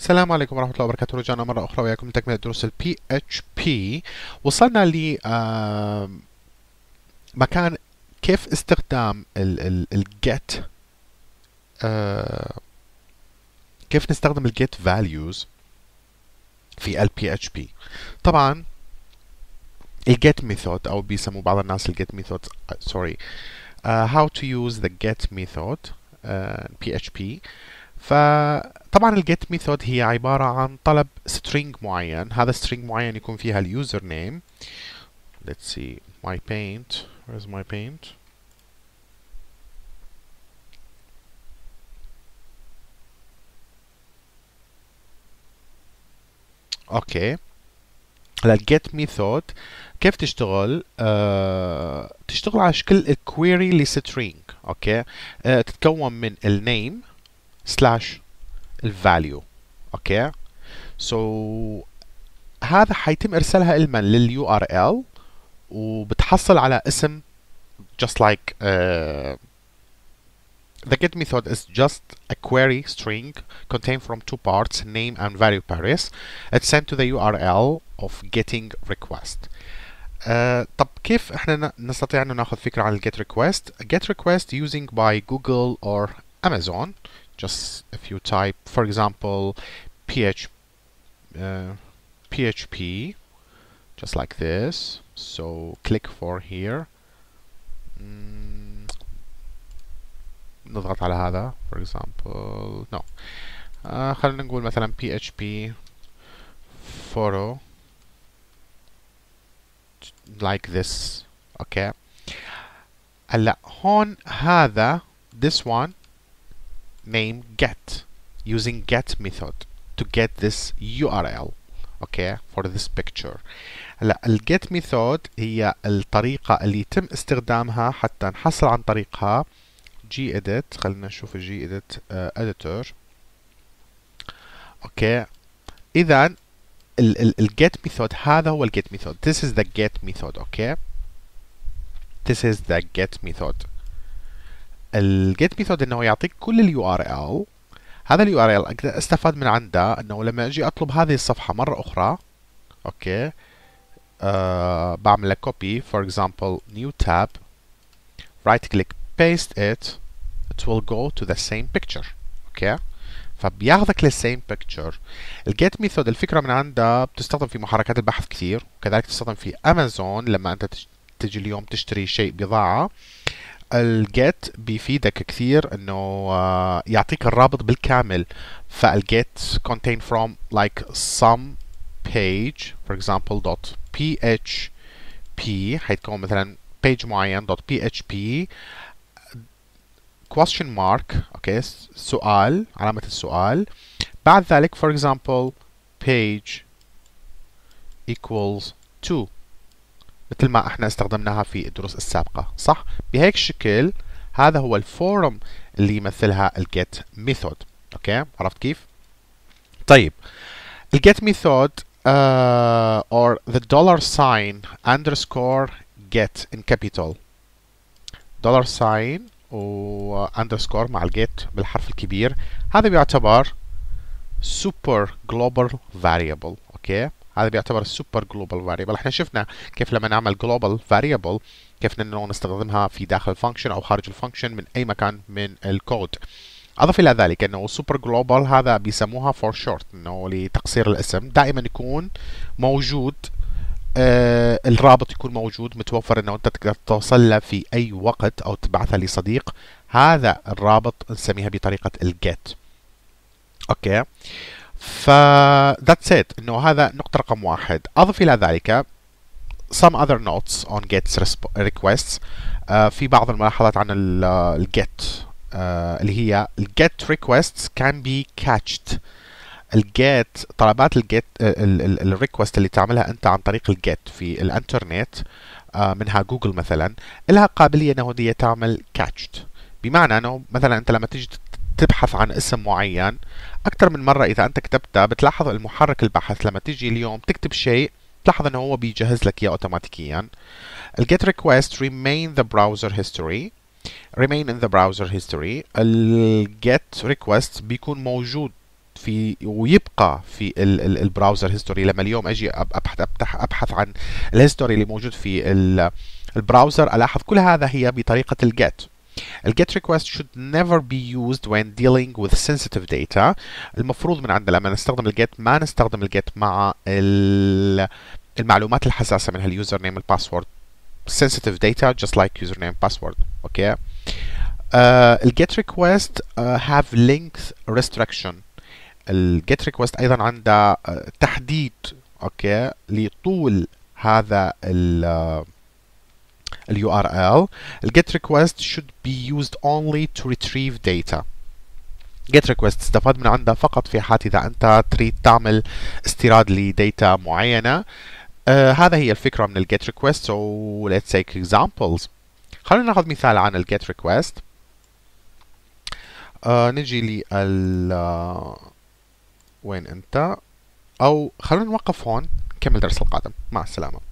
السلام عليكم ورحمة الله وبركاته رجعنا مرة أخرى وياكم لتكملة دروس ال PHP وصلنا ل مكان كيف استخدام ال ال get آه، كيف نستخدم ال get values في ال PHP طبعا ال get method أو بيسموه بعض الناس ال get method آه، sorry uh, how to use the get method uh, PHP فطبعا الجيت ميثود هي عبارة عن طلب string معين هذا string معين يكون فيها اليوزر نيم let's see my paint where's my paint اوكي هلا الجيت ميثود كيف تشتغل؟ آه، تشتغل على شكل الكويري لسترينج اوكي آه، تتكون من النيم slash So اوكي سو هذا حيتم ارسالها علما لليو ار ال وبتحصل على اسم just like uh, the get method is just a query string contained from two parts name and value pairs, it's sent to the url of getting request Uh, طب كيف احنا نستطيع انه ناخذ فكره عن request ريكويست؟ جيت using by Google or Amazon just if you type, for example, PH, uh, PHP, just like this. So click for here. Mm. نضغط على هذا for example no uh, خلينا نقول مثلا PHP photo like this okay هلا هون هذا this one name get using get method to get this URL اوكي فور ذس بيكتشر هلا الجيت ميثود هي الطريقه اللي يتم استخدامها حتى نحصل عن طريقها جي اديت خلينا نشوف الجي اديت اديتور اوكي اذا الجيت ميثود هذا هو الجيت ميثود this is the get method اوكي okay? this is the get method الجيت ميثود انه يعطيك كل اليو ار ال هذا اليو ار ال اقدر استفاد من عنده انه لما اجي اطلب هذه الصفحه مره اخرى اوكي أه بعمل لها كوبي for example new tab right click paste it ات will go to the same picture اوكي فبياخذك للسيم بيكتشر الجيت ميثود الفكره من عنده بتستخدم في محركات البحث كثير وكذلك تستخدم في امازون لما انت تجي اليوم تشتري شيء بضاعه الجيت بيفيدك كثير انه يعطيك الرابط بالكامل فالجيت contain from like some page for example dot php حيتكون مثلا page معين dot php question mark اوكي okay, سؤال علامة السؤال بعد ذلك for example page equals 2 مثل ما احنا استخدمناها في الدروس السابقة صح؟ بهيك شكل هذا هو الفورم اللي يمثلها الجيت ميثود اوكي عرفت كيف؟ طيب الجيت ميثود uh, or the dollar sign underscore get in capital dollar sign و underscore مع الجيت بالحرف الكبير هذا بيعتبر super global variable اوكي okay. هذا بيعتبر السوبر جلوبال فاريبل احنا شفنا كيف لما نعمل جلوبال فاريبل كيف انه نستخدمها في داخل الفانكشن او خارج الفانكشن من اي مكان من الكود اضف الى ذلك انه السوبر جلوبال هذا بيسموها فور شورت انه لتقصير الاسم دائما يكون موجود آه الرابط يكون موجود متوفر انه انت تقدر توصل له في اي وقت او تبعثه لصديق هذا الرابط نسميها بطريقه الجيت اوكي ف ذاتس ات انه هذا نقطة رقم واحد اضف الى ذلك some other notes on gets requests uh, في بعض الملاحظات عن ال get uh, اللي هي ال get requests can be catched ال get طلبات ال get آه، ال request اللي تعملها انت عن طريق ال get في الانترنت منها جوجل مثلا لها قابلية انه هي تعمل catched بمعنى انه مثلا انت لما تيجي تبحث عن اسم معين أكثر من مرة إذا أنت كتبتها بتلاحظ المحرك البحث لما تيجي اليوم تكتب شيء تلاحظ انه هو بيجهز لك اياه اوتوماتيكيا ال get request remain the browser history remain in the browser history ال get request بيكون موجود في ويبقى في البراوزر هيستوري لما اليوم اجي ابحث ابحث ابحث عن الهيستوري اللي موجود في البراوزر الاحظ كل هذا هي بطريقه الجيت ال get request should never be used when dealing with sensitive data المفروض من عندنا لما نستخدم ال get ما نستخدم ال get مع المعلومات الحساسة منها اليوزر نيم الباسورد sensitive data just like username password okay uh, ال get request have length restriction ال get request ايضا عنده تحديد اوكي okay, لطول هذا ال ال URL ال get request should be used only to retrieve data get request استفاد من عندها فقط في حال إذا أنت تريد تعمل استيراد data معينة uh, هذا هي الفكرة من ال get request so let's take examples خلونا ناخذ مثال عن ال get request uh, نجي لل uh, آه، وين أنت أو خلونا نوقف هون نكمل درس القادم مع السلامة